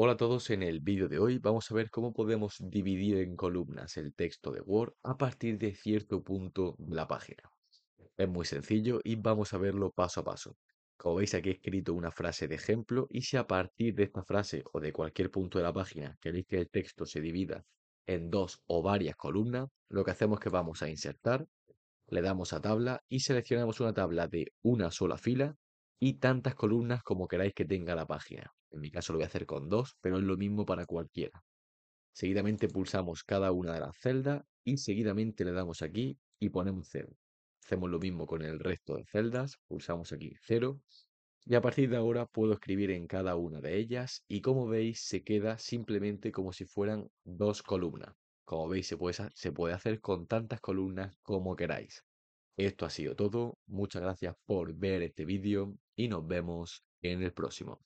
Hola a todos, en el vídeo de hoy vamos a ver cómo podemos dividir en columnas el texto de Word a partir de cierto punto de la página. Es muy sencillo y vamos a verlo paso a paso. Como veis aquí he escrito una frase de ejemplo y si a partir de esta frase o de cualquier punto de la página queréis que el texto se divida en dos o varias columnas, lo que hacemos es que vamos a insertar, le damos a tabla y seleccionamos una tabla de una sola fila y tantas columnas como queráis que tenga la página. En mi caso lo voy a hacer con dos, pero es lo mismo para cualquiera. Seguidamente pulsamos cada una de las celdas y seguidamente le damos aquí y ponemos cero. Hacemos lo mismo con el resto de celdas, pulsamos aquí cero. y a partir de ahora puedo escribir en cada una de ellas y como veis se queda simplemente como si fueran dos columnas. Como veis se puede, se puede hacer con tantas columnas como queráis. Esto ha sido todo, muchas gracias por ver este vídeo y nos vemos en el próximo.